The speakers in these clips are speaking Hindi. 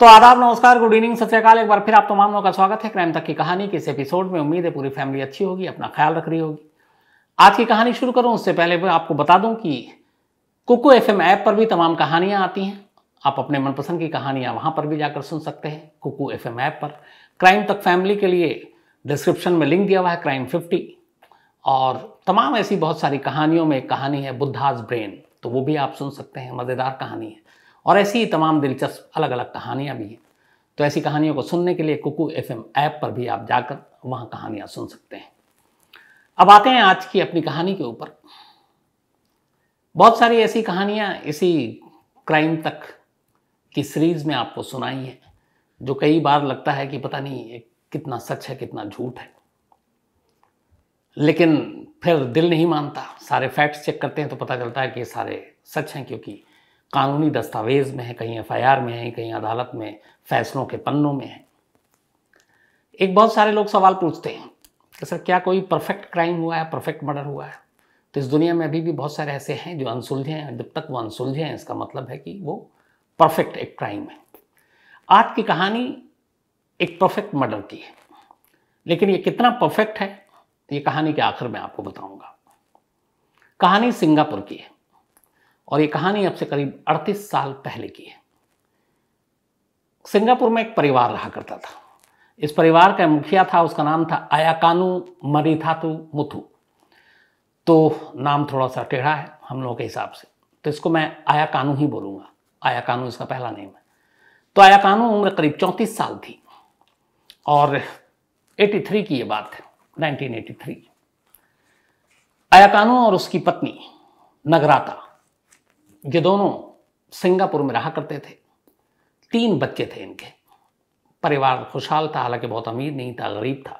तो आदाब नमस्कार गुड इवनिंग सत एक बार फिर आप तमाम लोगों का स्वागत है क्राइम तक की कहानी के इस एपिसोड में उम्मीद है पूरी फैमिली अच्छी होगी अपना ख्याल रख रही होगी आज की कहानी शुरू करूं उससे पहले मैं आपको बता दूं कि कुकू एफ ऐप पर भी तमाम कहानियां आती हैं आप अपने मनपसंद की कहानियां वहां पर भी जाकर सुन सकते हैं कुकू एफ ऐप पर क्राइम तक फैमिली के लिए डिस्क्रिप्शन में लिंक दिया हुआ है क्राइम फिफ्टी और तमाम ऐसी बहुत सारी कहानियों में एक कहानी है बुद्धाज ब्रेन तो वो भी आप सुन सकते हैं मज़ेदार कहानी है और ऐसी ही तमाम दिलचस्प अलग अलग कहानियाँ भी हैं तो ऐसी कहानियों को सुनने के लिए कुकू एफ ऐप पर भी आप जाकर वहाँ कहानियाँ सुन सकते हैं अब आते हैं आज की अपनी कहानी के ऊपर बहुत सारी ऐसी कहानियाँ इसी क्राइम तक की सीरीज में आपको सुनाई है जो कई बार लगता है कि पता नहीं कितना सच है कितना झूठ है लेकिन फिर दिल नहीं मानता सारे फैक्ट्स चेक करते हैं तो पता चलता है कि ये सारे सच हैं क्योंकि कानूनी दस्तावेज़ में है कहीं एफ में है कहीं अदालत में फैसलों के पन्नों में है एक बहुत सारे लोग सवाल पूछते हैं कि सर क्या कोई परफेक्ट क्राइम हुआ है परफेक्ट मर्डर हुआ है तो इस दुनिया में अभी भी बहुत सारे ऐसे हैं जो अनसुलझे हैं जब तक वो अनसुलझे हैं इसका मतलब है कि वो परफेक्ट एक क्राइम है आज की कहानी एक परफेक्ट मर्डर की है लेकिन ये कितना परफेक्ट है ये कहानी के आखिर में आपको बताऊंगा कहानी सिंगापुर की है और ये कहानी अब से करीब 38 साल पहले की है सिंगापुर में एक परिवार रहा करता था इस परिवार का मुखिया था उसका नाम था अयाकानू मरीथातु मुथु तो नाम थोड़ा सा टेढ़ा है हम लोगों के हिसाब से तो इसको मैं आयाकानू ही बोलूँगा आयाकानू इसका पहला नेम है तो आयाकानू उम्र करीब चौंतीस साल थी और 83 की ये बात है 1983 आयाकानू और उसकी पत्नी नगराता ये दोनों सिंगापुर में रहा करते थे तीन बच्चे थे इनके परिवार खुशहाल था हालांकि बहुत अमीर नहीं था गरीब था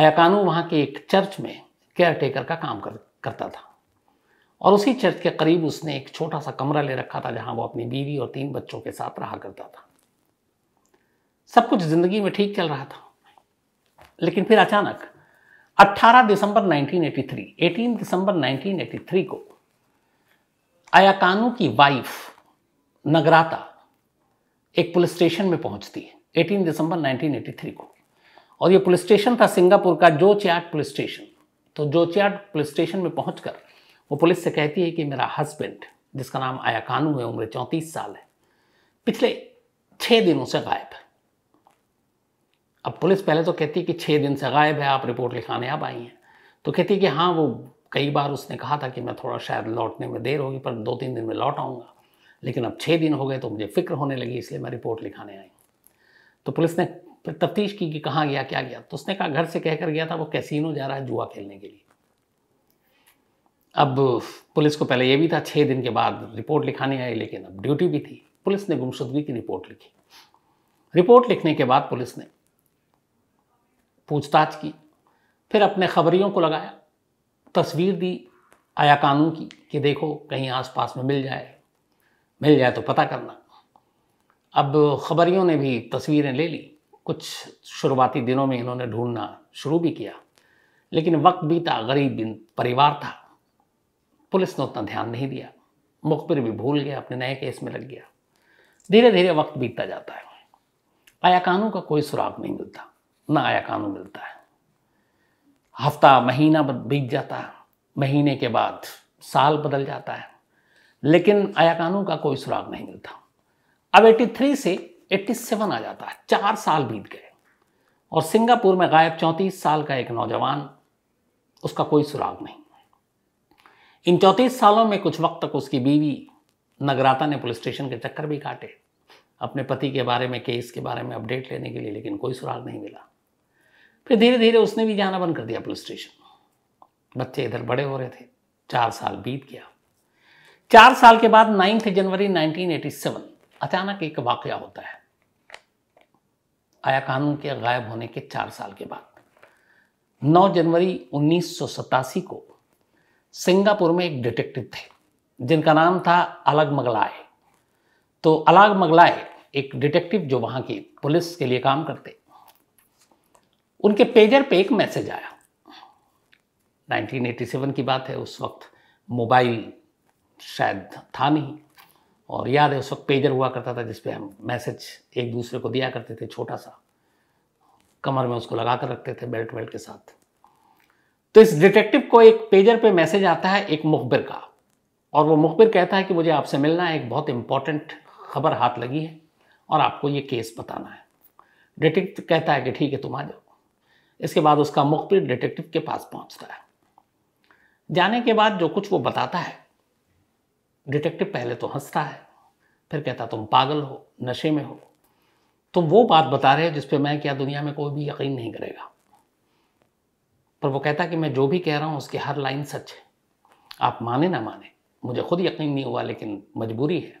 अयाकानू वहाँ के एक चर्च में केयर टेकर का काम कर, करता था और उसी चर्च के करीब उसने एक छोटा सा कमरा ले रखा था जहाँ वो अपनी बीवी और तीन बच्चों के साथ रहा करता था सब कुछ ज़िंदगी में ठीक चल रहा था लेकिन फिर अचानक 18 दिसंबर 1983, 18 दिसंबर 1983 को अयाकानू की वाइफ नगराता एक पुलिस स्टेशन में पहुंचती है 18 दिसंबर 1983 को और ये पुलिस स्टेशन था सिंगापुर का जो चैट पुलिस स्टेशन तो जो चैट पुलिस स्टेशन में पहुंचकर वो पुलिस से कहती है कि मेरा हस्बैंड जिसका नाम आयाकानू है उम्र चौंतीस साल है पिछले छः दिनों से गायब है अब पुलिस पहले तो कहती है कि छः दिन से गायब है आप रिपोर्ट लिखाने आप आई हैं तो कहती है कि हाँ वो कई बार उसने कहा था कि मैं थोड़ा शायद लौटने में देर होगी पर दो तीन दिन में लौट आऊँगा लेकिन अब छः दिन हो गए तो मुझे फ़िक्र होने लगी इसलिए मैं रिपोर्ट लिखाने आई तो पुलिस ने फिर तफ्तीश की कि कहाँ गया क्या गया तो उसने कहा घर से कहकर गया था वो कैसीनो जा रहा है जुआ खेलने के लिए अब पुलिस को पहले ये भी था छः दिन के बाद रिपोर्ट लिखाने आई लेकिन अब ड्यूटी भी थी पुलिस ने गुमशुदगी की रिपोर्ट लिखी रिपोर्ट लिखने के बाद पुलिस ने पूछताछ की फिर अपने खबरियों को लगाया तस्वीर दी आया कानून की कि देखो कहीं आसपास में मिल जाए मिल जाए तो पता करना अब खबरियों ने भी तस्वीरें ले ली कुछ शुरुआती दिनों में इन्होंने ढूंढना शुरू भी किया लेकिन वक्त बीता गरीब परिवार था पुलिस ने उतना ध्यान नहीं दिया मुखबिर भी भूल गया अपने नए केस में लग गया धीरे धीरे वक्त बीतता जाता है आया कानून का कोई सुराग नहीं मिलता ना आया कानून मिलता है हफ्ता महीना बीत जाता है महीने के बाद साल बदल जाता है लेकिन अयाकानों का कोई सुराग नहीं मिलता अब 83 से 87 आ जाता है चार साल बीत गए और सिंगापुर में गायब चौंतीस साल का एक नौजवान उसका कोई सुराग नहीं इन चौंतीस सालों में कुछ वक्त तक उसकी बीवी नगराता ने पुलिस स्टेशन के चक्कर भी काटे अपने पति के बारे में केस के बारे में अपडेट लेने के लिए लेकिन कोई सुराग नहीं मिला फिर धीरे धीरे उसने भी जाना बंद कर दिया पुलिस स्टेशन बच्चे इधर बड़े हो रहे थे चार साल बीत गया चार साल के बाद नाइन्थ जनवरी 1987 अचानक एक वाक्य होता है आया कानून के गायब होने के चार साल के बाद 9 जनवरी उन्नीस को सिंगापुर में एक डिटेक्टिव थे जिनका नाम था अलग मगलाए तो अलग मगलाए एक डिटेक्टिव जो वहां की पुलिस के लिए काम करते उनके पेजर पे एक मैसेज आया 1987 की बात है उस वक्त मोबाइल शायद था नहीं और याद है उस वक्त पेजर हुआ करता था जिसपे हम मैसेज एक दूसरे को दिया करते थे छोटा सा कमर में उसको लगा कर रखते थे बेल्ट वेल्ट के साथ तो इस डिटेक्टिव को एक पेजर पे मैसेज आता है एक मुखबिर का और वो मुखबिर कहता है कि मुझे आपसे मिलना है एक बहुत इंपॉर्टेंट खबर हाथ लगी है और आपको ये केस बताना है डिटेक्टिव कहता है कि ठीक है तुम आ जाओ इसके बाद उसका मुखबिर डिटेक्टिव के पास पहुंचता है जाने के बाद जो कुछ वो बताता है डिटेक्टिव पहले तो हंसता है फिर कहता तुम पागल हो नशे में हो तुम वो बात बता रहे हो जिस पे मैं क्या दुनिया में कोई भी यकीन नहीं करेगा पर वो कहता कि मैं जो भी कह रहा हूँ उसकी हर लाइन सच है आप माने ना माने मुझे खुद यकीन नहीं हुआ लेकिन मजबूरी है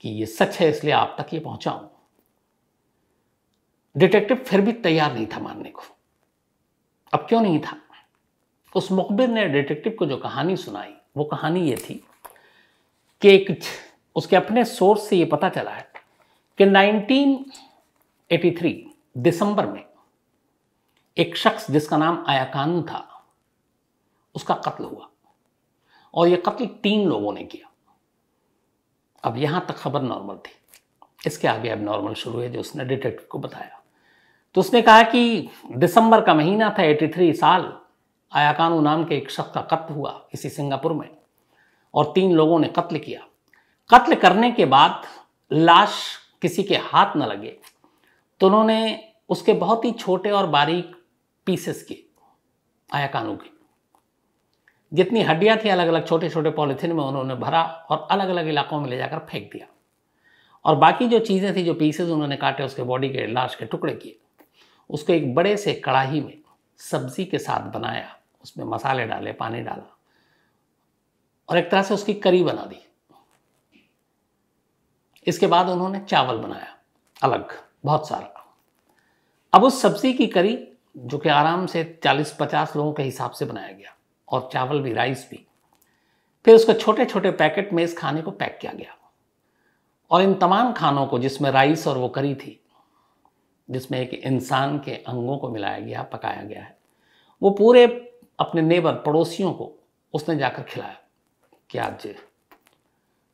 कि ये सच है इसलिए आप तक ये पहुँचाऊँ डिटेक्टिव फिर भी तैयार नहीं था मानने को अब क्यों नहीं था उस मुखबिर ने डिटेक्टिव को जो कहानी सुनाई वो कहानी ये थी कि एक उसके अपने सोर्स से ये पता चला है कि 1983 दिसंबर में एक शख्स जिसका नाम आयाकान था उसका कत्ल हुआ और यह कत्ल तीन लोगों ने किया अब यहां तक खबर नॉर्मल थी इसके आगे अब नॉर्मल शुरू है जो उसने डिटेक्टिव को बताया तो उसने कहा कि दिसंबर का महीना था 83 साल आयाकानू नाम के एक शख्स का कत्ल हुआ इसी सिंगापुर में और तीन लोगों ने कत्ल किया कत्ल करने के बाद लाश किसी के हाथ न लगे तो उन्होंने उसके बहुत ही छोटे और बारीक पीसेस किए आयाकानू के जितनी हड्डियां थी अलग अलग छोटे छोटे पॉलिथीन में उन्होंने भरा और अलग अलग इलाकों में ले जाकर फेंक दिया और बाकी जो चीज़ें थी जो पीसेस उन्होंने काटे उसके बॉडी के लाश के टुकड़े किए उसको एक बड़े से कड़ाही में सब्जी के साथ बनाया उसमें मसाले डाले पानी डाला और एक तरह से उसकी करी बना दी इसके बाद उन्होंने चावल बनाया अलग बहुत सारा अब उस सब्जी की करी जो कि आराम से 40-50 लोगों के हिसाब से बनाया गया और चावल भी राइस भी फिर उसको छोटे छोटे पैकेट में इस खाने को पैक किया गया और इन तमाम खानों को जिसमें राइस और वो करी थी जिसमें एक इंसान के अंगों को मिलाया गया पकाया गया है वो पूरे अपने नेबर पड़ोसियों को उसने जाकर खिलाया कि आज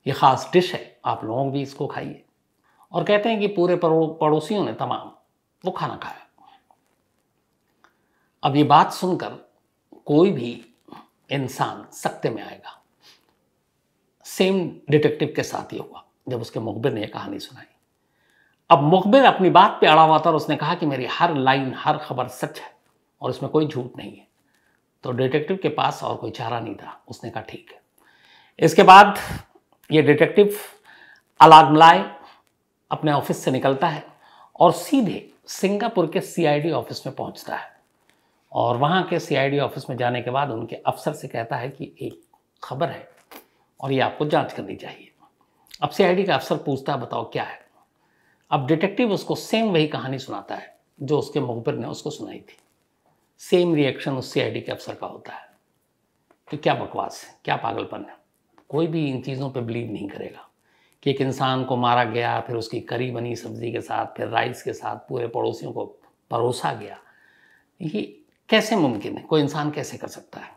ये ख़ास डिश है आप लोग भी इसको खाइए और कहते हैं कि पूरे पड़ोसियों ने तमाम वो खाना खाया अब ये बात सुनकर कोई भी इंसान सख्ते में आएगा सेम डिटेक्टिव के साथ ही हुआ जब उसके मुखबिर ने यह कहानी सुनाई अब मुखबिर अपनी बात पे अड़ा हुआ था और उसने कहा कि मेरी हर लाइन हर खबर सच है और इसमें कोई झूठ नहीं है तो डिटेक्टिव के पास और कोई चारा नहीं था उसने कहा ठीक है इसके बाद ये डिटेक्टिव अलाग अपने ऑफिस से निकलता है और सीधे सिंगापुर के सीआईडी ऑफिस में पहुंचता है और वहाँ के सीआईडी ऑफिस में जाने के बाद उनके अफसर से कहता है कि एक खबर है और ये आपको जांच करनी चाहिए अब सीआईडी का अफसर पूछता है बताओ क्या है अब डिटेक्टिव उसको सेम वही कहानी सुनाता है जो उसके मुखबिर ने उसको सुनाई थी सेम रिएक्शन उस सी के अफसर का होता है तो क्या बकवास है क्या पागलपन है कोई भी इन चीज़ों पर बिलीव नहीं करेगा कि एक इंसान को मारा गया फिर उसकी करी बनी सब्जी के साथ फिर राइस के साथ पूरे पड़ोसियों को परोसा गया ये कैसे मुमकिन है कोई इंसान कैसे कर सकता है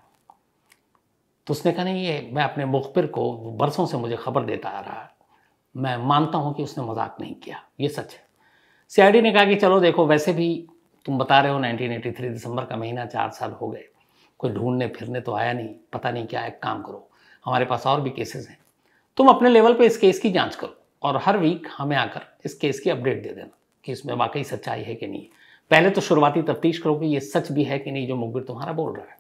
तो उसने कहा नहीं ये मैं अपने मुखबिर को बरसों से मुझे खबर देता आ रहा है मैं मानता हूँ कि उसने मजाक नहीं किया ये सच है सीआईडी ने कहा कि चलो देखो वैसे भी तुम बता रहे हो 1983 दिसंबर का महीना चार साल हो गए कोई ढूंढने फिरने तो आया नहीं पता नहीं क्या एक काम करो हमारे पास और भी केसेस हैं तुम अपने लेवल पे इस केस की जांच करो और हर वीक हमें आकर इस केस की अपडेट दे देना कि इसमें वाकई सच्चाई है कि नहीं पहले तो शुरुआती तफ्तीश करो कि ये सच भी है कि नहीं जो मुखबिर तुम्हारा बोल रहा है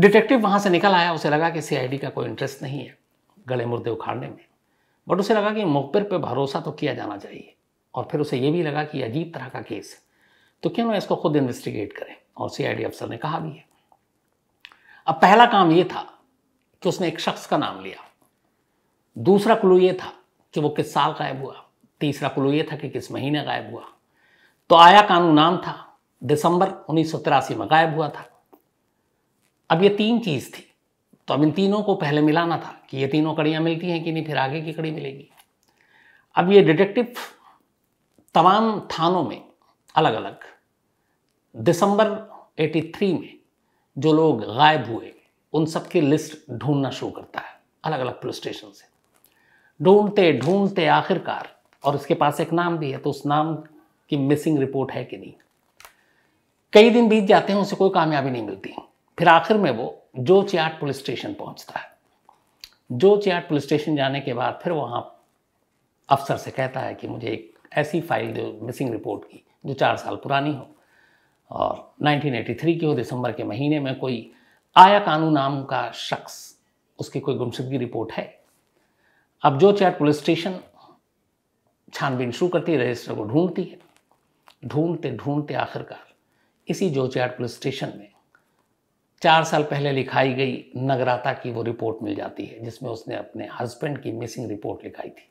डिटेक्टिव वहां से निकल आया उसे लगा कि सीआईडी का कोई इंटरेस्ट नहीं है गले मुर्दे उखाड़ने में बट उसे लगा कि मुखबिर पर भरोसा तो किया जाना चाहिए और फिर उसे ये भी लगा कि अजीब तरह का केस है तो क्यों ना इसको खुद इन्वेस्टिगेट करें और सीआईडी अफसर ने कहा भी है अब पहला काम ये था कि उसने एक शख्स का नाम लिया दूसरा क्लू ये था कि वो किस साल गायब हुआ तीसरा क्लू ये था कि किस महीने गायब हुआ तो आया कानून नाम था दिसंबर उन्नीस में गायब हुआ था अब ये तीन चीज़ थी तो अब इन तीनों को पहले मिलाना था कि ये तीनों कड़ियाँ मिलती हैं कि नहीं फिर आगे की कड़ी मिलेगी अब ये डिटेक्टिव तमाम थानों में अलग अलग दिसंबर 83 में जो लोग गायब हुए उन सब की लिस्ट ढूंढना शुरू करता है अलग अलग पुलिस स्टेशन से ढूंढते ढूंढते आखिरकार और उसके पास एक नाम भी है तो उस नाम की मिसिंग रिपोर्ट है कि नहीं कई दिन बीत जाते हैं उसे कोई कामयाबी नहीं मिलती फिर आखिर में वो जो जोचियाट पुलिस स्टेशन पहुंचता है जो चैट पुलिस स्टेशन जाने के बाद फिर वहाँ अफसर से कहता है कि मुझे एक ऐसी फाइल दो मिसिंग रिपोर्ट की जो चार साल पुरानी हो और 1983 की हो दिसंबर के महीने में कोई आया कानून नाम का शख्स उसकी कोई गुमशुदगी रिपोर्ट है अब जो चैट पुलिस स्टेशन छानबीन शुरू करती है रजिस्टर को ढूंढती है ढूंढते ढूंढते आखिरकार इसी जो चैट पुलिस स्टेशन में चार साल पहले लिखाई गई नगराता की वो रिपोर्ट मिल जाती है जिसमें उसने अपने हस्बैंड की मिसिंग रिपोर्ट लिखाई थी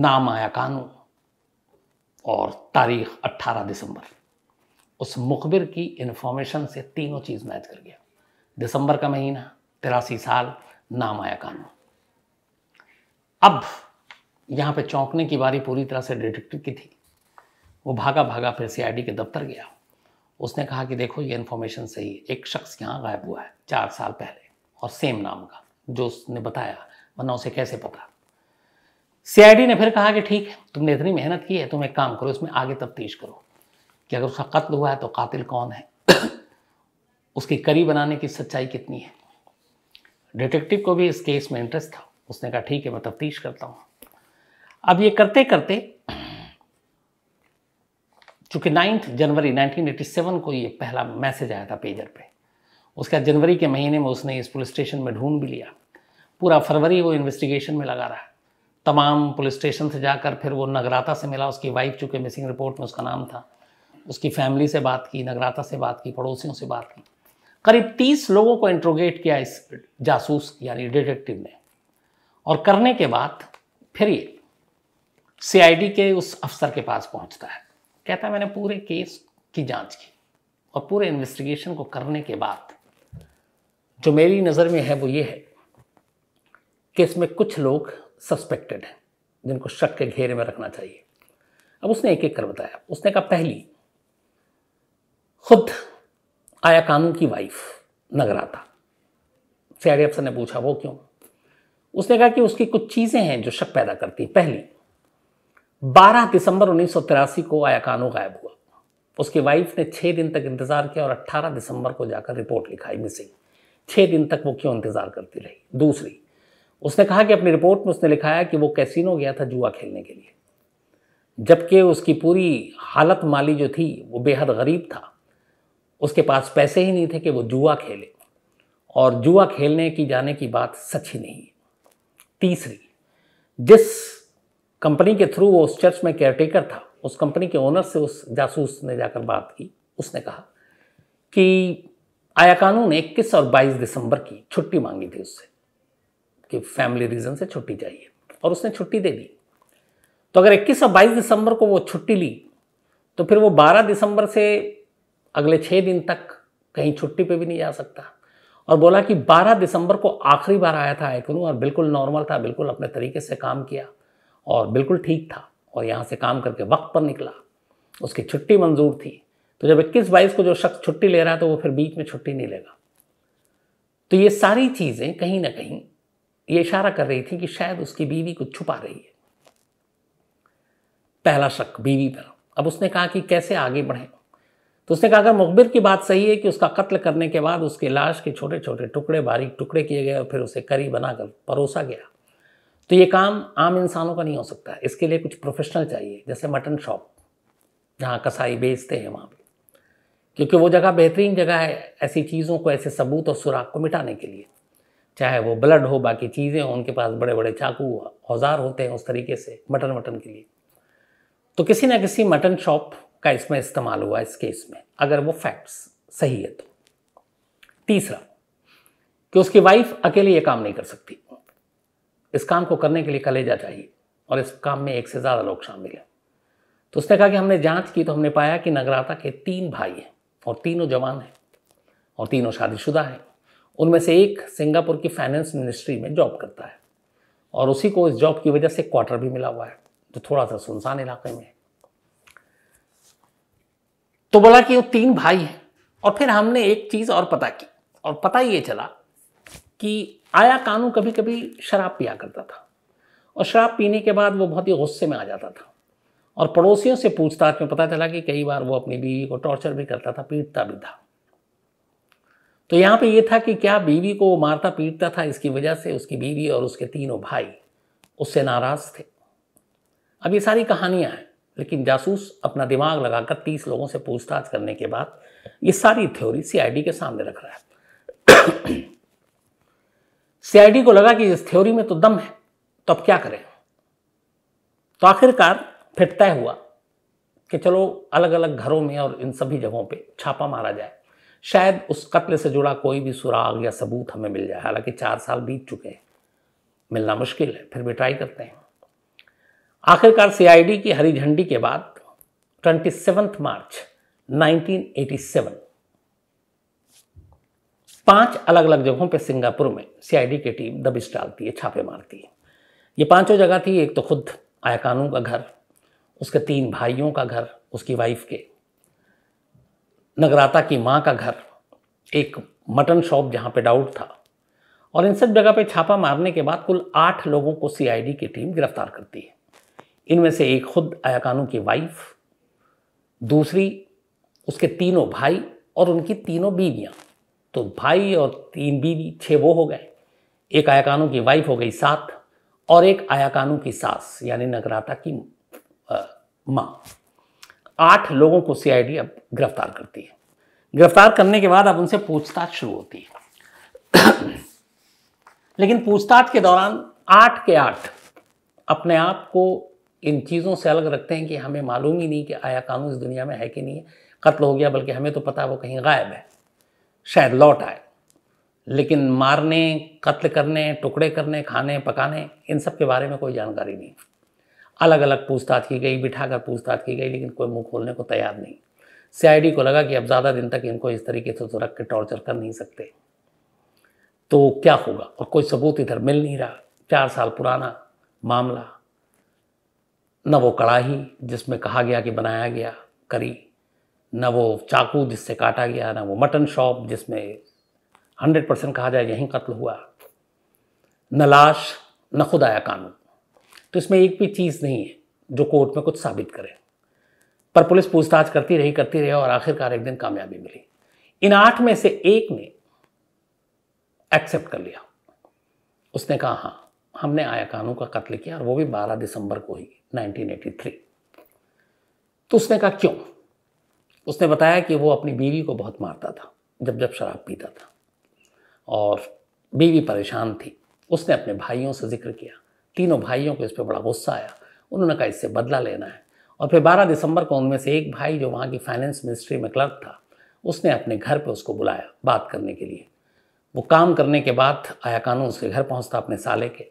नाम आया कानून और तारीख 18 दिसंबर उस मुखबिर की इन्फॉर्मेशन से तीनों चीज़ मैच कर गया दिसंबर का महीना तिरासी साल नाम आया कानून अब यहां पे चौंकने की बारी पूरी तरह से डिटेक्टिव की थी वो भागा भागा फिर सीआईडी के दफ्तर गया उसने कहा कि देखो ये इन्फॉर्मेशन सही है एक शख्स यहाँ गायब हुआ है चार साल पहले और सेम नाम का जो उसने बताया वरना उसे कैसे पता सीआईडी ने फिर कहा कि ठीक है तुमने इतनी मेहनत की है तुम एक काम करो इसमें आगे तफ्तीश करो कि अगर उसका कत्ल हुआ है तो कातिल कौन है उसकी करी बनाने की सच्चाई कितनी है डिटेक्टिव को भी इस केस में इंटरेस्ट था उसने कहा ठीक है मैं तफ्तीश करता हूँ अब ये करते करते चूंकि नाइन्थ जनवरी 1987 को ये पहला मैसेज आया था पेजर पे उसके बाद जनवरी के महीने में उसने इस पुलिस स्टेशन में ढूंढ भी लिया पूरा फरवरी वो इन्वेस्टिगेशन में लगा रहा है तमाम पुलिस स्टेशन से जाकर फिर वो नगराता से मिला उसकी वाइफ चूँकि मिसिंग रिपोर्ट में उसका नाम था उसकी फैमिली से बात की नगराता से बात की पड़ोसियों से बात की करीब तीस लोगों को इंट्रोगेट किया इस जासूस यानी डिटेक्टिव ने और करने के बाद फिर ये सीआईडी के उस अफसर के पास पहुंचता है कहता है मैंने पूरे केस की जांच की और पूरे इन्वेस्टिगेशन को करने के बाद जो मेरी नज़र में है वो ये है कि इसमें कुछ लोग सस्पेक्टेड हैं जिनको शक के घेरे में रखना चाहिए अब उसने एक एक कर बताया उसने कहा पहली खुद आया कानून की वाइफ नगरा था अफसर ने पूछा वो क्यों उसने कहा कि उसकी कुछ चीज़ें हैं जो शक पैदा करती पहली 12 दिसंबर उन्नीस को आयाकानो गायब हुआ उसकी वाइफ ने छः दिन तक इंतज़ार किया और 18 दिसंबर को जाकर रिपोर्ट लिखाई मिसिंग छः दिन तक वो क्यों इंतज़ार करती रही दूसरी उसने कहा कि अपनी रिपोर्ट में उसने लिखाया कि वो कैसीनो गया था जुआ खेलने के लिए जबकि उसकी पूरी हालत माली जो थी वो बेहद गरीब था उसके पास पैसे ही नहीं थे कि वो जुआ खेले और जुआ खेलने की जाने की बात सच ही नहीं है तीसरी जिस कंपनी के थ्रू वो उस चर्च में केयरटेकर था उस कंपनी के ओनर से उस जासूस ने जाकर बात की उसने कहा कि आया कानून इक्कीस और बाईस दिसंबर की छुट्टी मांगी थी उससे कि फैमिली रीज़न से छुट्टी चाहिए और उसने छुट्टी दे दी तो अगर 21 और 22 दिसंबर को वो छुट्टी ली तो फिर वो 12 दिसंबर से अगले छः दिन तक कहीं छुट्टी पे भी नहीं जा सकता और बोला कि 12 दिसंबर को आखिरी बार आया था आयकनू और बिल्कुल नॉर्मल था बिल्कुल अपने तरीके से काम किया और बिल्कुल ठीक था और यहाँ से काम करके वक्त पर निकला उसकी छुट्टी मंजूर थी तो जब इक्कीस बाईस को जो शख्स छुट्टी ले रहा है तो वो फिर बीच में छुट्टी नहीं लेगा तो ये सारी चीज़ें कहीं ना कहीं ये इशारा कर रही थी कि शायद उसकी बीवी कुछ छुपा रही है पहला शक बीवी पर अब उसने कहा कि कैसे आगे बढ़ें तो उसने कहा अगर मुखबिर की बात सही है कि उसका कत्ल करने के बाद उसकी लाश के छोटे छोटे टुकड़े बारीक टुकड़े किए गए और फिर उसे करी बनाकर परोसा गया तो ये काम आम इंसानों का नहीं हो सकता इसके लिए कुछ प्रोफेशनल चाहिए जैसे मटन शॉप जहाँ कसाई बेचते हैं वहाँ पर क्योंकि वो जगह बेहतरीन जगह है ऐसी चीज़ों को ऐसे सबूत और सुराख को मिटाने के लिए चाहे वो ब्लड हो बाकी चीज़ें हों उनके पास बड़े बड़े चाकू औजार होते हैं उस तरीके से मटन वटन के लिए तो किसी ना किसी मटन शॉप का इसमें इस्तेमाल हुआ इस केस में अगर वो फैक्ट्स सही है तो तीसरा कि उसकी वाइफ अकेले ये काम नहीं कर सकती इस काम को करने के लिए कलेजा चाहिए और इस काम में एक से ज़्यादा लोग शामिल हैं तो उसने कहा कि हमने जांच की तो हमने पाया कि नगराता के तीन भाई हैं और तीनों जवान हैं और तीनों शादीशुदा हैं उनमें से एक सिंगापुर की फाइनेंस मिनिस्ट्री में जॉब करता है और उसी को इस जॉब की वजह से क्वार्टर भी मिला हुआ है जो थोड़ा सा सुनसान इलाके में है तो बोला कि वो तीन भाई हैं और फिर हमने एक चीज़ और पता की और पता ये चला कि आया कानू कभी कभी शराब पिया करता था और शराब पीने के बाद वो बहुत ही गुस्से में आ जाता था और पड़ोसियों से पूछताछ में पता चला कि कई बार वो अपनी बीवी को टॉर्चर भी करता था पीटता भी था तो यहाँ पे ये था कि क्या बीवी को वो मारता पीटता था इसकी वजह से उसकी बीवी और उसके तीनों भाई उससे नाराज़ थे अब ये सारी कहानियाँ हैं लेकिन जासूस अपना दिमाग लगाकर तीस लोगों से पूछताछ करने के बाद ये सारी थ्योरी सीआईडी के सामने रख रहा है सीआईडी को लगा कि इस थ्योरी में तो दम है तो अब क्या करें तो आखिरकार फिर तय हुआ कि चलो अलग अलग घरों में और इन सभी जगहों पे छापा मारा जाए शायद उस कत्ल से जुड़ा कोई भी सुराग या सबूत हमें मिल जाए हालांकि चार साल बीत चुके हैं मिलना मुश्किल है फिर भी ट्राई करते हैं आखिरकार सीआईडी की हरी झंडी के बाद ट्वेंटी मार्च 1987 पांच अलग अलग जगहों पे सिंगापुर में सीआईडी की टीम दबिश डालती है छापे मारती है ये पांचों जगह थी एक तो खुद आयकानू का घर उसके तीन भाइयों का घर उसकी वाइफ के नगराता की माँ का घर एक मटन शॉप जहाँ पे डाउट था और इन सब जगह पे छापा मारने के बाद कुल आठ लोगों को सीआईडी की टीम गिरफ्तार करती है इनमें से एक खुद आयाकानू की वाइफ दूसरी उसके तीनों भाई और उनकी तीनों बीवियाँ तो भाई और तीन बीवी छः वो हो गए एक आयाकानू की वाइफ हो गई सात और एक आयाकानू की सास यानी नगराता की माँ आठ लोगों को सीआईडी अब गिरफ्तार करती है गिरफ्तार करने के बाद अब उनसे पूछताछ शुरू होती है लेकिन पूछताछ के दौरान आठ के आठ अपने आप को इन चीज़ों से अलग रखते हैं कि हमें मालूम ही नहीं कि आया कानून इस दुनिया में है कि नहीं है कत्ल हो गया बल्कि हमें तो पता है वो कहीं गायब है शायद लौट आए लेकिन मारने कत्ल करने टुकड़े करने खाने पकाने इन सब के बारे में कोई जानकारी नहीं अलग अलग पूछताछ की गई बिठाकर पूछताछ की गई लेकिन कोई मुंह खोलने को तैयार नहीं सीआईडी को लगा कि अब ज़्यादा दिन तक इनको इस तरीके से तो रख के टॉर्चर कर नहीं सकते तो क्या होगा और कोई सबूत इधर मिल नहीं रहा चार साल पुराना मामला न वो कड़ाही जिसमें कहा गया कि बनाया गया करी ना वो चाकू जिससे काटा गया ना वो मटन शॉप जिसमें हंड्रेड परसेंट कहा जाए यहीं कत्ल हुआ न लाश न खुद आया कानून तो इसमें एक भी चीज़ नहीं है जो कोर्ट में कुछ साबित करे पर पुलिस पूछताछ करती रही करती रही और आखिरकार एक दिन कामयाबी मिली इन आठ में से एक ने एक्सेप्ट कर लिया उसने कहा हाँ हमने आया कानू का कत्ल किया और वो भी 12 दिसंबर को ही 1983 तो उसने कहा क्यों उसने बताया कि वो अपनी बीवी को बहुत मारता था जब जब शराब पीता था और बीवी परेशान थी उसने अपने भाइयों से जिक्र किया तीनों भाइयों को इस पर बड़ा गुस्सा आया उन्होंने कहा इससे बदला लेना है और फिर बारह दिसंबर को उनमें से एक भाई जो वहाँ की फाइनेंस मिनिस्ट्री में क्लर्क था उसने अपने घर पर उसको बुलाया बात करने के लिए वो काम करने के बाद आया कानून उसके घर पहुँचता अपने साले के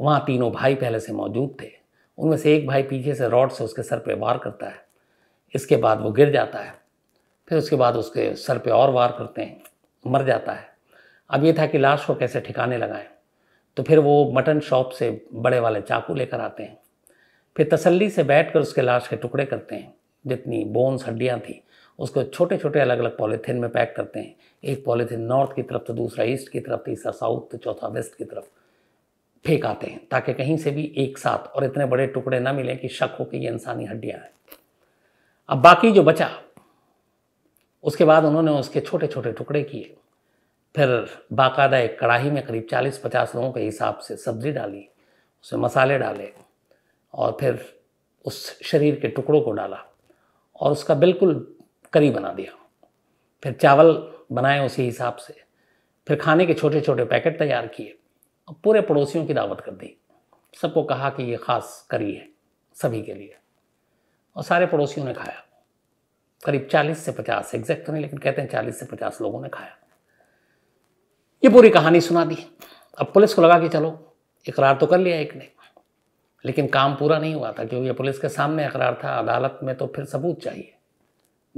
वहाँ तीनों भाई पहले से मौजूद थे उनमें से एक भाई पीछे से रॉड से उसके सर पर वार करता है इसके बाद वो गिर जाता है फिर उसके बाद उसके सर पे और वार करते हैं मर जाता है अब ये था कि लाश को कैसे ठिकाने लगाएं तो फिर वो मटन शॉप से बड़े वाले चाकू लेकर आते हैं फिर तसल्ली से बैठ कर उसके लाश के टुकड़े करते हैं जितनी बोन्स हड्डियाँ थी उसको छोटे छोटे अलग अलग पॉलीथीन में पैक करते हैं एक पॉलीथीन नॉर्थ की तरफ तो दूसरा ईस्ट की तरफ तीसरा साउथ तो चौथा वेस्ट की तरफ फेंक आते हैं ताकि कहीं से भी एक साथ और इतने बड़े टुकड़े ना मिलें कि शक हो कि ये इंसानी हड्डियाँ हैं अब बाकी जो बचा उसके बाद उन्होंने उसके छोटे छोटे टुकड़े किए फिर बाकायदा एक कढ़ाई में करीब 40-50 लोगों के हिसाब से सब्ज़ी डाली उसमें मसाले डाले और फिर उस शरीर के टुकड़ों को डाला और उसका बिल्कुल करी बना दिया फिर चावल बनाए उसी हिसाब से फिर खाने के छोटे छोटे पैकेट तैयार किए और पूरे पड़ोसियों की दावत कर दी सबको कहा कि ये ख़ास करी है सभी के लिए और सारे पड़ोसियों ने खाया करीब 40 से 50 एग्जैक्ट तो नहीं लेकिन कहते हैं 40 से 50 लोगों ने खाया ये पूरी कहानी सुना दी अब पुलिस को लगा कि चलो इकरार तो कर लिया एक ने लेकिन काम पूरा नहीं हुआ था क्योंकि पुलिस के सामने इकरार था अदालत में तो फिर सबूत चाहिए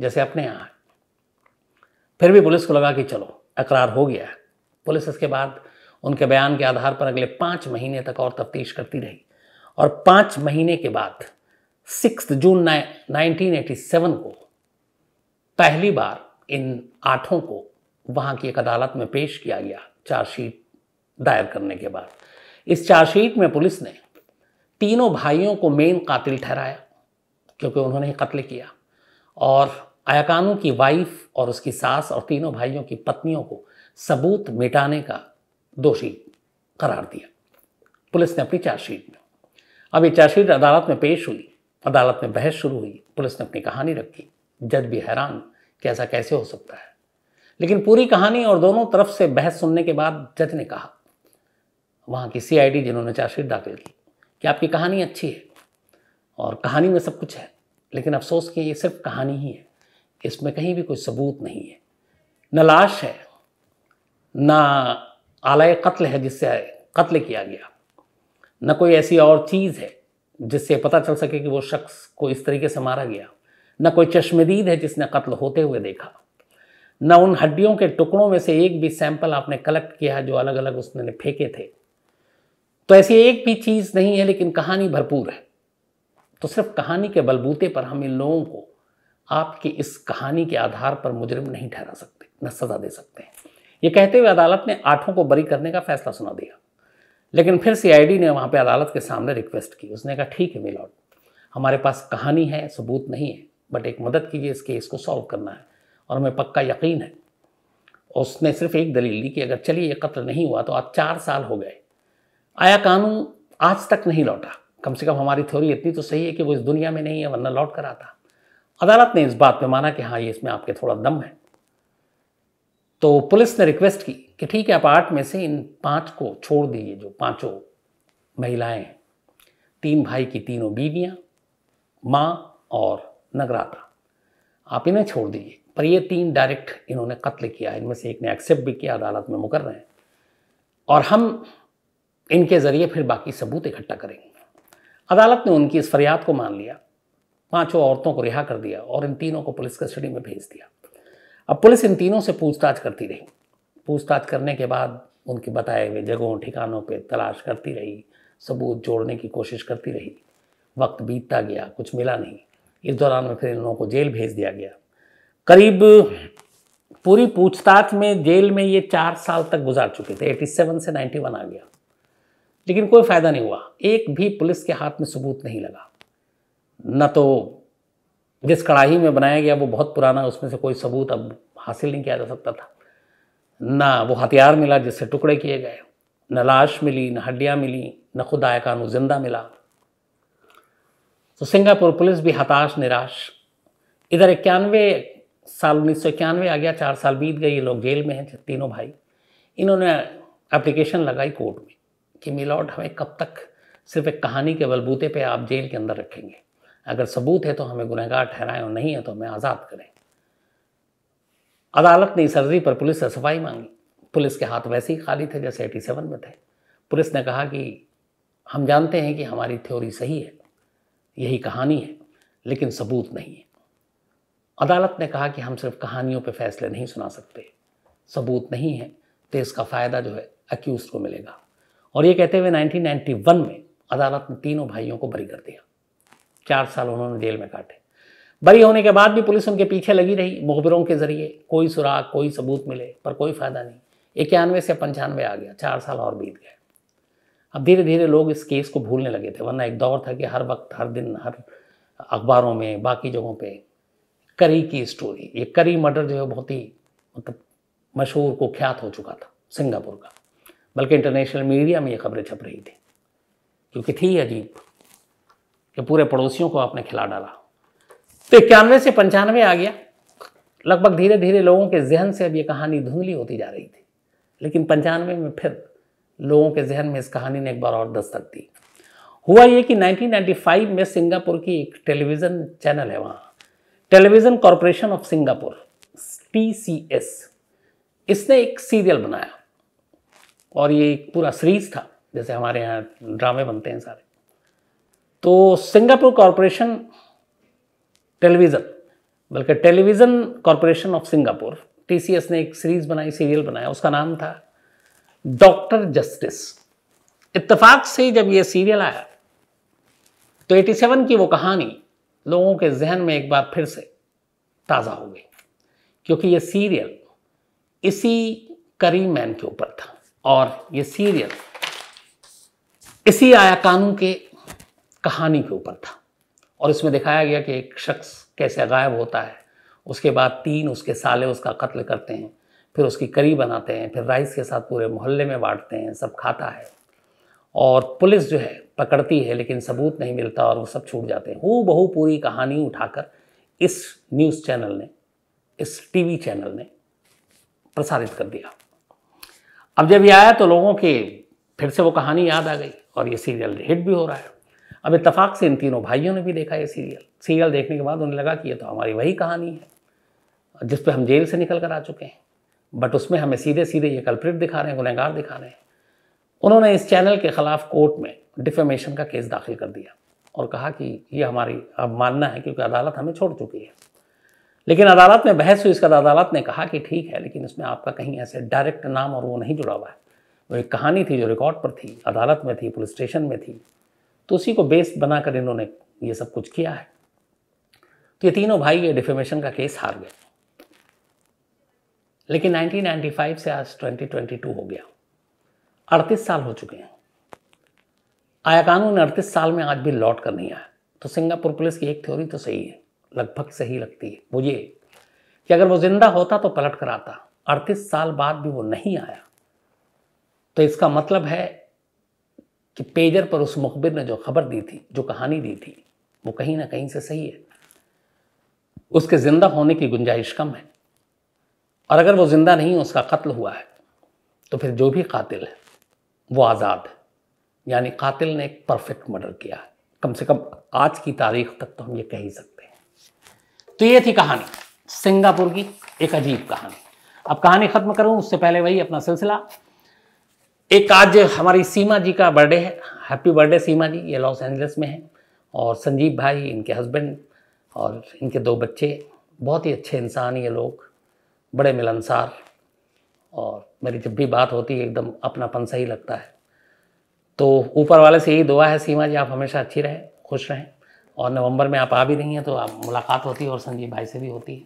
जैसे अपने यहाँ फिर भी पुलिस को लगा कि चलो इकरार हो गया है पुलिस इसके बाद उनके बयान के आधार पर अगले पाँच महीने तक और तफ्तीश करती रही और पाँच महीने के बाद सिक्स जून 1987 को पहली बार इन आठों को वहाँ की एक अदालत में पेश किया गया चार्जशीट दायर करने के बाद इस चार्जशीट में पुलिस ने तीनों भाइयों को मेन कातिल ठहराया क्योंकि उन्होंने ही कत्ल किया और आयाकानू की वाइफ और उसकी सास और तीनों भाइयों की पत्नियों को सबूत मिटाने का दोषी करार दिया पुलिस ने अपनी चार्जशीट में अब ये चार्जशीट अदालत में पेश हुई अदालत में बहस शुरू हुई पुलिस ने अपनी कहानी रखी जज भी हैरान कि ऐसा कैसे हो सकता है लेकिन पूरी कहानी और दोनों तरफ से बहस सुनने के बाद जज ने कहा वहाँ की सीआईडी जिन्होंने चार्जशीट दाखिल की कि आपकी कहानी अच्छी है और कहानी में सब कुछ है लेकिन अफसोस कि ये सिर्फ कहानी ही है इसमें कहीं भी कोई सबूत नहीं है न लाश है न आलाय कत्ल है जिससे कत्ल किया गया न कोई ऐसी और चीज़ है जिससे पता चल सके कि वो शख्स को इस तरीके से मारा गया न कोई चश्मदीद है जिसने कत्ल होते हुए देखा न उन हड्डियों के टुकड़ों में से एक भी सैंपल आपने कलेक्ट किया जो अलग अलग उसने फेंके थे तो ऐसी एक भी चीज़ नहीं है लेकिन कहानी भरपूर है तो सिर्फ कहानी के बलबूते पर हम इन लोगों को आपकी इस कहानी के आधार पर मुजरिम नहीं ठहरा सकते न सज़ा दे सकते हैं ये कहते हुए अदालत ने आठों को बरी करने का फैसला सुना दिया लेकिन फिर सीआईडी ने वहाँ पे अदालत के सामने रिक्वेस्ट की उसने कहा ठीक है मिलॉर्ड हमारे पास कहानी है सबूत नहीं है बट एक मदद कीजिए इस केस को सॉल्व करना है और हमें पक्का यकीन है उसने सिर्फ एक दलील दी कि अगर चलिए ये कत्ल नहीं हुआ तो आज चार साल हो गए आया कानून आज तक नहीं लौटा कम से कम हमारी थ्योरी इतनी तो सही है कि वो इस दुनिया में नहीं है वरना लौट कर आता अदालत ने इस बात पर माना कि हाँ ये इसमें आपके थोड़ा दम है तो पुलिस ने रिक्वेस्ट की कि ठीक है आप आठ में से इन पांच को छोड़ दीजिए जो पांचों महिलाएं तीन भाई की तीनों बीवियां माँ और नगराता आप इन्हें छोड़ दीजिए पर ये तीन डायरेक्ट इन्होंने कत्ल किया इनमें से एक ने एक्सेप्ट भी किया अदालत में मुकर रहे हैं और हम इनके ज़रिए फिर बाकी सबूत इकट्ठा करेंगे अदालत ने उनकी इस फरियाद को मान लिया पांचों औरतों को रिहा कर दिया और इन तीनों को पुलिस कस्टडी में भेज दिया अब पुलिस इन तीनों से पूछताछ करती रही पूछताछ करने के बाद उनके बताए हुए जगहों ठिकानों पर तलाश करती रही सबूत जोड़ने की कोशिश करती रही वक्त बीतता गया कुछ मिला नहीं इस दौरान में फिर इन लोगों को जेल भेज दिया गया करीब पूरी पूछताछ में जेल में ये चार साल तक गुजार चुके थे 87 से 91 आ गया लेकिन कोई फ़ायदा नहीं हुआ एक भी पुलिस के हाथ में सबूत नहीं लगा न तो जिस कड़ाही में बनाया गया वो बहुत पुराना उसमें से कोई सबूत अब हासिल नहीं किया जा सकता था ना वो हथियार मिला जिससे टुकड़े किए गए न लाश मिली न हड्डियाँ मिली न खुद आयकानू जिंदा मिला तो सिंगापुर पुलिस भी हताश निराश इधर इक्यानवे साल उन्नीस सौ इक्यानवे आ गया चार साल बीत गए ये लोग जेल में हैं तीनों भाई इन्होंने एप्लीकेशन लगाई कोर्ट में कि मिलॉर्ड हमें कब तक सिर्फ एक कहानी के बलबूते पे आप जेल के अंदर रखेंगे अगर सबूत है तो हमें गुनहगार ठहराएं और नहीं है तो हमें आज़ाद करें अदालत ने इस अर्जी पर पुलिस से सफाई मांगी पुलिस के हाथ वैसे ही खाली थे जैसे एटी सेवन में थे पुलिस ने कहा कि हम जानते हैं कि हमारी थ्योरी सही है यही कहानी है लेकिन सबूत नहीं है अदालत ने कहा कि हम सिर्फ कहानियों पर फैसले नहीं सुना सकते सबूत नहीं है तो इसका फ़ायदा जो है अक्यूज़ को मिलेगा और ये कहते हुए 1991 में अदालत ने तीनों भाइयों को बरी कर दिया चार साल उन्होंने जेल में काटे बरी होने के बाद भी पुलिस उनके पीछे लगी रही मुखबिरों के जरिए कोई सुराग कोई सबूत मिले पर कोई फ़ायदा नहीं इक्यानवे से पंचानवे आ गया चार साल और बीत गए अब धीरे धीरे लोग इस केस को भूलने लगे थे वरना एक दौर था कि हर वक्त हर दिन हर अखबारों में बाकी जगहों पे करी की स्टोरी ये करी मर्डर जो है बहुत ही मतलब मशहूर कुख्यात हो चुका था सिंगापुर का बल्कि इंटरनेशनल मीडिया में ये खबरें छप रही थी क्योंकि थी अजीब कि पूरे पड़ोसियों को आपने खिला डाला तो इक्यानवे से पंचानवे आ गया लगभग धीरे धीरे लोगों के जहन से अब ये कहानी धुंधली होती जा रही थी लेकिन पंचानवे में फिर लोगों के जहन में इस कहानी ने एक बार और दस्तक दी हुआ ये कि 1995 में सिंगापुर की एक टेलीविज़न चैनल है वहाँ television corporation of Singapore T इसने एक सीरियल बनाया और ये एक पूरा सीरीज था जैसे हमारे यहाँ ड्रामे बनते हैं सारे तो सिंगापुर कॉरपोरेशन टेलीविज़न बल्कि television corporation of Singapore TCS ने एक सीरीज़ बनाई सीरियल बनाया उसका नाम था डॉक्टर जस्टिस इत्तेफाक से जब ये सीरियल आया तो 87 की वो कहानी लोगों के जहन में एक बार फिर से ताज़ा हो गई क्योंकि ये सीरियल इसी करी मैन के ऊपर था और ये सीरियल इसी आया कानू के कहानी के ऊपर था और इसमें दिखाया गया कि एक शख्स कैसे गायब होता है उसके बाद तीन उसके साले उसका कत्ल करते हैं फिर उसकी करी बनाते हैं फिर राइस के साथ पूरे मोहल्ले में बांटते हैं सब खाता है और पुलिस जो है पकड़ती है लेकिन सबूत नहीं मिलता और वो सब छूट जाते हैं हु बहू पूरी कहानी उठाकर इस न्यूज़ चैनल ने इस टीवी चैनल ने प्रसारित कर दिया अब जब ये आया तो लोगों के फिर से वो कहानी याद आ गई और ये सीरियल हिट भी हो रहा है अब इतफाक़ से इन तीनों भाइयों ने भी देखा ये सीरियल सीरियल देखने के बाद उन्हें लगा कि ये तो हमारी वही कहानी है जिस पर हम जेल से निकल कर आ चुके हैं बट उसमें हमें सीधे सीधे ये कल्प्रिट दिखा रहे हैं गुनहगार दिखा रहे हैं उन्होंने इस चैनल के ख़िलाफ़ कोर्ट में डिफेमेशन का केस दाखिल कर दिया और कहा कि ये हमारी अब मानना है क्योंकि अदालत हमें छोड़ चुकी है लेकिन अदालत में बहस हुई इसका अदालत ने कहा कि ठीक है लेकिन इसमें आपका कहीं ऐसे डायरेक्ट नाम और वो नहीं जुड़ा हुआ है वो एक कहानी थी जो रिकॉर्ड पर थी अदालत में थी पुलिस स्टेशन में थी तो उसी को बेस बनाकर इन्होंने ये सब कुछ किया है तो ये तीनों भाई ये डिफेमेशन का केस हार गए लेकिन 1995 से आज 2022 हो गया अड़तीस साल हो चुके हैं आया कानून अड़तीस साल में आज भी लौट कर नहीं आया तो सिंगापुर पुलिस की एक थ्योरी तो सही है लगभग सही लगती है मुझे कि अगर वो जिंदा होता तो पलट कर आता अड़तीस साल बाद भी वो नहीं आया तो इसका मतलब है कि पेजर पर उस मुखबिर ने जो खबर दी थी जो कहानी दी थी वो कहीं ना कहीं से सही है उसके ज़िंदा होने की गुंजाइश कम है और अगर वो ज़िंदा नहीं उसका कत्ल हुआ है तो फिर जो भी कातिल है वो आज़ाद है यानी कातिल ने एक परफेक्ट मर्डर किया है कम से कम आज की तारीख तक तो हम ये कह ही सकते हैं तो ये थी कहानी सिंगापुर की एक अजीब कहानी अब कहानी ख़त्म करूं उससे पहले वही अपना सिलसिला एक आज हमारी सीमा जी का बर्थडे है हैप्पी बर्थडे सीमा जी ये लॉस एंजल्स में है और संजीव भाई इनके हस्बैंड और इनके दो बच्चे बहुत ही अच्छे इंसान ये लोग बड़े मिलनसार और मेरी जब भी बात होती है एकदम अपनापन सही लगता है तो ऊपर वाले से यही दुआ है सीमा जी आप हमेशा अच्छी रहें खुश रहें और नवंबर में आप आ भी रही हैं तो आप मुलाकात होती है और संजीव भाई से भी होती है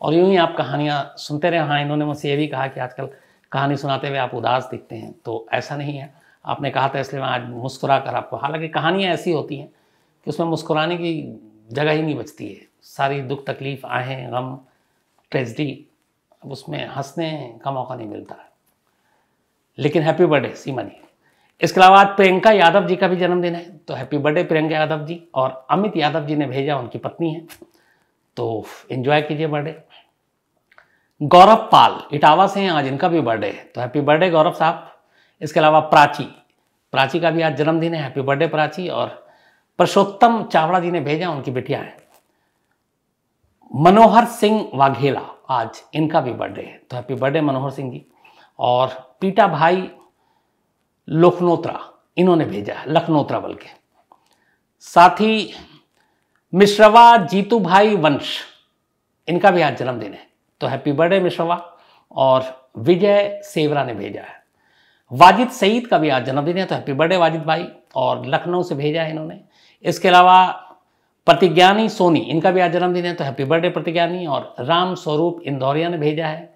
और यूँ ही आप कहानियाँ सुनते रहे हाँ इन्होंने मुझसे ये भी कहा कि आजकल कहानी सुनाते हुए आप उदास दिखते हैं तो ऐसा नहीं है आपने कहा था इसलिए मैं आज मुस्कुरा कर आपको हालांकि कहानियाँ ऐसी होती हैं कि उसमें मुस्कुराने की जगह ही नहीं बचती है सारी दुख तकलीफ आहें गम ट्रेजडी अब उसमें हंसने का मौका नहीं मिलता है लेकिन हैप्पी बर्थडे सीमा जी इसके अलावा आज प्रियंका यादव जी का भी जन्मदिन है तो हैप्पी बर्थडे प्रियंका यादव जी और अमित यादव जी ने भेजा उनकी पत्नी है तो इन्जॉय कीजिए बर्थडे गौरव पाल इटावा से हैं आज इनका भी बर्थडे है तो हैप्पी बर्थडे गौरव साहब इसके अलावा प्राची प्राची का भी आज जन्मदिन है हैप्पी बर्थडे प्राची और पुरुषोत्तम चावड़ा जी ने भेजा उनकी बेटिया है मनोहर सिंह वाघेला आज इनका भी बर्थडे है तो हैप्पी बर्थडे मनोहर सिंह जी और पीटा भाई लोखनोत्रा इन्होंने भेजा है लखनोत्रा बल के साथ ही मिश्रवा जीतू भाई वंश इनका भी आज जन्मदिन है तो हैप्पी बर्थडे मिश्रवा और विजय सेवरा ने भेजा है वाजिद सईद का भी आज जन्मदिन है तो हैप्पी बर्थडे वाजिद भाई और लखनऊ से भेजा है इन्होंने इसके अलावा प्रतिज्ञानी सोनी इनका भी आज जन्मदिन है तो हैप्पी बर्थडे प्रतिज्ञानी और राम स्वरूप इंदौरिया ने भेजा है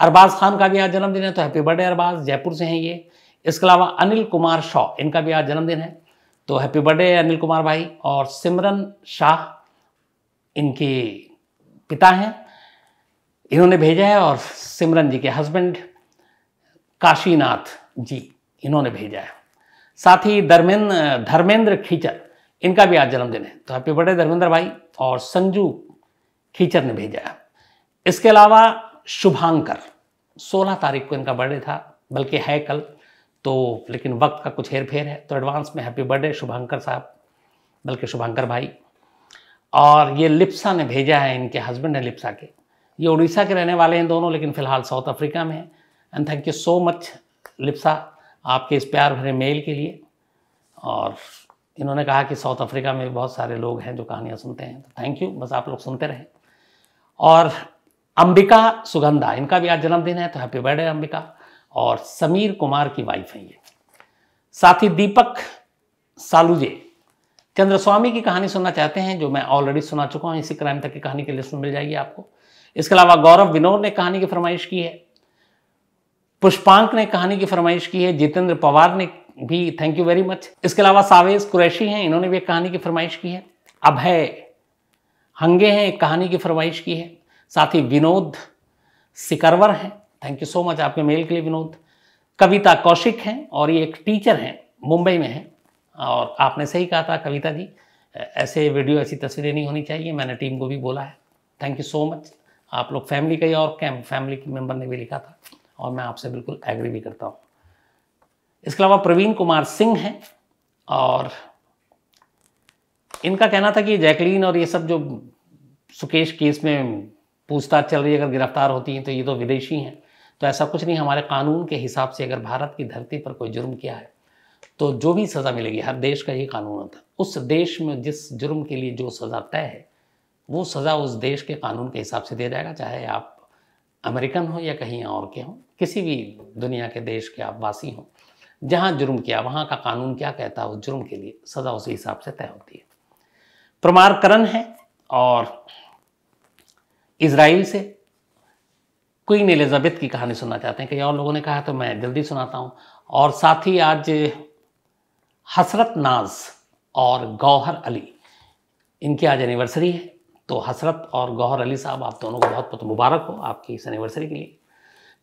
अरबाज खान का भी आज जन्मदिन है तो हैप्पी बर्थडे अरबाज जयपुर से हैं ये इसके अलावा अनिल कुमार शॉ इनका भी आज जन्मदिन है तो हैप्पी बर्थडे अनिल कुमार भाई और सिमरन शाह इनके पिता हैं इन्होंने भेजा है और सिमरन जी के हस्बैंड काशीनाथ जी इन्होंने भेजा है साथ ही धर्मेंद्र धर्मेंद्र खीचर इनका भी आज जन्मदिन है तो हैप्पी बर्थडे धर्मेंद्र भाई और संजू खीचर ने भेजा है इसके अलावा शुभांकर 16 तारीख को इनका बर्थडे था बल्कि है कल तो लेकिन वक्त का कुछ हेर फेर है तो एडवांस में हैप्पी बर्थडे शुभांकर साहब बल्कि शुभांकर भाई और ये लिप्सा ने भेजा है इनके हस्बैंड है लिप्सा के ये उड़ीसा के रहने वाले हैं दोनों लेकिन फ़िलहाल साउथ अफ्रीका में हैं and thank you so much Lipsa आपके इस प्यार भरे मेल के लिए और इन्होंने कहा कि साउथ अफ्रीका में भी बहुत सारे लोग हैं जो कहानियाँ सुनते हैं तो थैंक यू बस आप लोग सुनते रहें और अंबिका सुगंधा इनका भी आज जन्मदिन है तो हैप्पी बर्थडे अंबिका और समीर कुमार की वाइफ है ये साथ ही दीपक सालूजे चंद्रस्वामी की कहानी सुनना चाहते हैं जो मैं ऑलरेडी सुना चुका हूँ इसी क्राइम तक की कहानी के लिस्ट में मिल जाएगी आपको इसके अलावा गौरव विनोद ने कहानी की फरमाइश की है पुष्पांक ने कहानी की फरमाइश की है जितेंद्र पवार ने भी थैंक यू वेरी मच इसके अलावा सावेज कुरैशी हैं इन्होंने भी एक कहानी की फरमाइश की है अभय हंगे हैं एक कहानी की फरमाइश की है साथ ही विनोद सिकरवर हैं थैंक यू सो मच आपके मेल के लिए विनोद कविता कौशिक हैं और ये एक टीचर हैं मुंबई में हैं और आपने सही कहा था कविता जी ऐसे वीडियो ऐसी तस्वीरें नहीं होनी चाहिए मैंने टीम को भी बोला है थैंक यू सो मच आप लोग फैमिली का और कैम फैमिली के मेम्बर ने भी लिखा था और मैं आपसे बिल्कुल एग्री भी करता हूँ इसके अलावा प्रवीण कुमार सिंह हैं और इनका कहना था कि जैकलीन और ये सब जो सुकेश केस में पूछताछ चल रही है अगर गिरफ्तार होती हैं तो ये तो विदेशी हैं तो ऐसा कुछ नहीं हमारे कानून के हिसाब से अगर भारत की धरती पर कोई जुर्म किया है तो जो भी सज़ा मिलेगी हर देश का ये कानून होता है उस देश में जिस जुर्म के लिए जो सज़ा तय है वो सज़ा उस देश के कानून के हिसाब से दिया जाएगा चाहे आप अमेरिकन हो या कहीं और के हों किसी भी दुनिया के देश के आप वासी हों जहाँ जुर्म किया वहाँ का कानून क्या कहता है उस जुर्म के लिए सज़ा उसी हिसाब से तय होती है प्रमाणकरण है और इसराइल से क्वीन एलिजाबेथ की कहानी सुनना चाहते हैं कई और लोगों ने कहा तो मैं जल्दी सुनाता हूँ और साथ ही आज हसरत नाज और गौहर अली इनकी आज एनिवर्सरी है तो हसरत और गौहर अली साहब आप दोनों को बहुत बहुत मुबारक हो आपकी इस एनिवर्सरी के लिए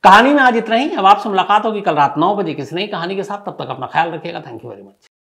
कहानी में आज इतना ही अब आपसे मुलाकात होगी कल रात नौ बजे किसी नई कहानी के साथ तब तक अपना ख्याल रखिएगा थैंक यू वेरी मच